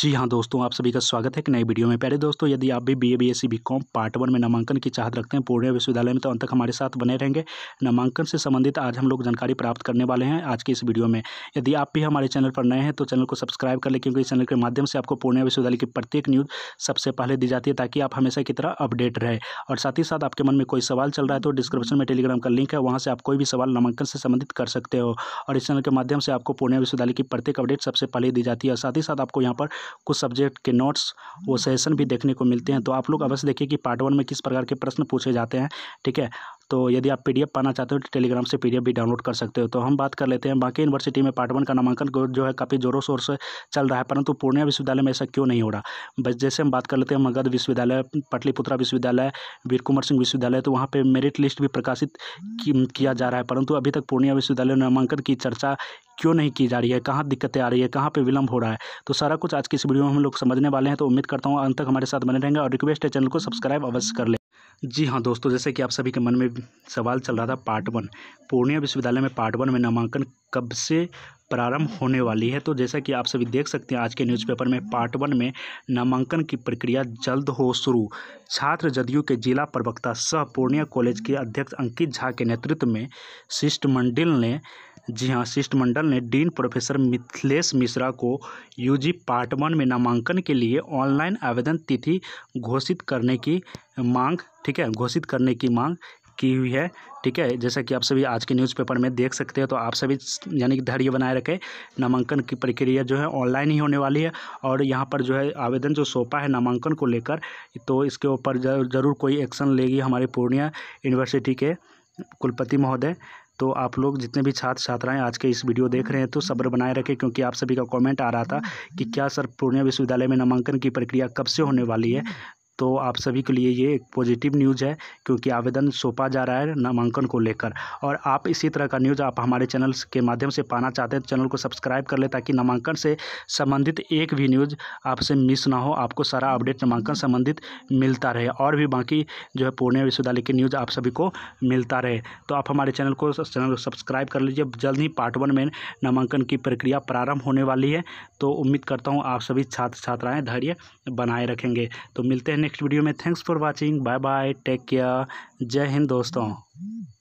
जी हाँ दोस्तों आप सभी का स्वागत है एक नई वीडियो में पहले दोस्तों यदि आप भी B A B S C com part one में नामांकन की चाहत रखते हैं पूर्णिया विश्वविद्यालय में तो अंत तक हमारे साथ बने रहेंगे नामांकन से संबंधित आज हम लोग जानकारी प्राप्त करने वाले हैं आज की इस वीडियो में यदि आप भी हमारे चैनल पर नए हैं तो चैनल को सब्सक्राइब कर लें क्योंकि इस चैनल के माध्यम से आपको पूर्णिया विश्वविद्यालय की प्रत्येक न्यूज़ सबसे पहले दी जाती है ताकि आप हमेशा की तरह अपडेट रहे और साथ ही साथ आपके मन में कोई सवाल चल रहा है तो डिस्क्रिप्शन में टेलीग्राम का लिंक है वहाँ से आप कोई भी सवाल नामांकन से संबंधित कर सकते हो और इस चैनल के माध्यम से आपको पूर्णिया विश्वविद्यालय की प्रत्येक अपडेट सबसे पहले दी जाती है साथ ही साथ आपको यहाँ पर कुछ सब्जेक्ट के नोट्स वो सेशन हम्म। भी देखने को मिलते हैं तो आप लोग अवश्य देखिए कि पार्ट वन में किस प्रकार के प्रश्न पूछे जाते हैं ठीक है तो यदि आप पीडीएफ पाना चाहते हो तो टेलीग्राम से पीडीएफ भी डाउनलोड कर सकते हो तो हम बात कर लेते हैं बाकी यूनिवर्सिटी में पार्ट वन का नामांकन जो है काफ़ी जोरों शोर से चल रहा है परंतु पूर्णिया विश्वविद्यालय में ऐसा क्यों नहीं हो रहा बस जैसे हम बात कर लेते हैं मगध विश्वविद्यालय पटलीपुत्रा विश्वविद्यालय वीर कुमार सिंह विश्वविद्यालय तो वहाँ पर मेरिट लिस्ट भी प्रकाशित हम्म। किया जा रहा है परंतु अभी तक पूर्णिया विश्वविद्यालय नामांकन की चर्चा क्यों नहीं की जा रही है कहाँ दिक्कतें आ रही है कहाँ पे विलंब हो रहा है तो सारा कुछ आज की इस वीडियो में हम लोग समझने वाले हैं तो उम्मीद करता हूँ अंत तक हमारे साथ बने रहेंगे और रिक्वेस्ट है चैनल को सब्सक्राइब अवश्य कर लें जी हाँ दोस्तों जैसे कि आप सभी के मन में सवाल चल रहा था पार्ट वन पूर्णिया विश्वविद्यालय में पार्ट वन में नामांकन कब से प्रारंभ होने वाली है तो जैसा कि आप सभी देख सकते हैं आज के न्यूज़पेपर में पार्ट वन में नामांकन की प्रक्रिया जल्द हो शुरू छात्र जदयू के जिला प्रवक्ता सह पूर्णिया कॉलेज के अध्यक्ष अंकित झा के नेतृत्व में शिष्टमंडल ने जी हाँ शिष्टमंडल ने डीन प्रोफेसर मिथिलेश मिश्रा को यूजी पार्ट वन में नामांकन के लिए ऑनलाइन आवेदन तिथि घोषित करने की मांग ठीक है घोषित करने की मांग की हुई है ठीक है जैसा कि आप सभी आज के न्यूज़पेपर में देख सकते हैं तो आप सभी यानी कि धैर्य बनाए रखें नामांकन की प्रक्रिया जो है ऑनलाइन ही होने वाली है और यहाँ पर जो है आवेदन जो सौंपा है नामांकन को लेकर तो इसके ऊपर जरूर कोई एक्शन लेगी हमारे पूर्णिया यूनिवर्सिटी के कुलपति महोदय तो आप लोग जितने भी छात्र छात्राएं आज के इस वीडियो देख रहे हैं तो सब्र बनाए रखें क्योंकि आप सभी का कमेंट आ रहा था कि क्या सर पूर्णिया विश्वविद्यालय में नामांकन की प्रक्रिया कब से होने वाली है तो आप सभी के लिए ये एक पॉजिटिव न्यूज़ है क्योंकि आवेदन सौंपा जा रहा है नामांकन को लेकर और आप इसी तरह का न्यूज़ आप हमारे चैनल के माध्यम से पाना चाहते हैं चैनल तो को सब्सक्राइब कर ले ताकि नामांकन से संबंधित एक भी न्यूज़ आपसे मिस ना हो आपको सारा अपडेट नामांकन संबंधित मिलता रहे और भी बाकी जो है पूर्णिया विश्वविद्यालय की न्यूज़ आप सभी को मिलता रहे तो आप हमारे चैनल को चैनल को सब्सक्राइब कर लीजिए जल्द ही पार्ट वन में नामांकन की प्रक्रिया प्रारंभ होने वाली है तो उम्मीद करता हूँ आप सभी छात्र छात्राएँ धैर्य बनाए रखेंगे तो मिलते हैं नेक्स्ट वीडियो में thanks for watching bye bye take care Jai Hind दोस्तों